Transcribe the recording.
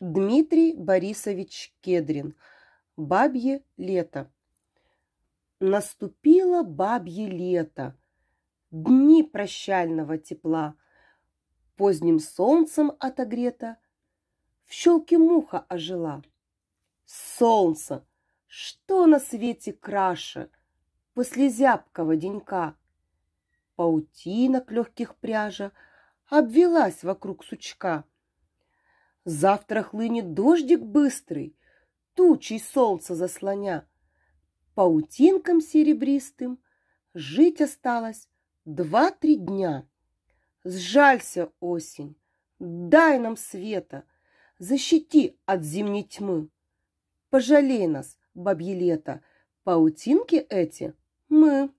Дмитрий Борисович Кедрин. Бабье лето. Наступило бабье лето. Дни прощального тепла. Поздним солнцем отогрета. В щелке муха ожила. Солнце! Что на свете краше После зябкого денька? Паутинок легких пряжа Обвелась вокруг сучка — Завтра хлынет дождик быстрый, тучей солнца заслоня. Паутинкам серебристым жить осталось два-три дня. Сжалься, осень, дай нам света, защити от зимней тьмы. Пожалей нас, бабье лето, паутинки эти мы.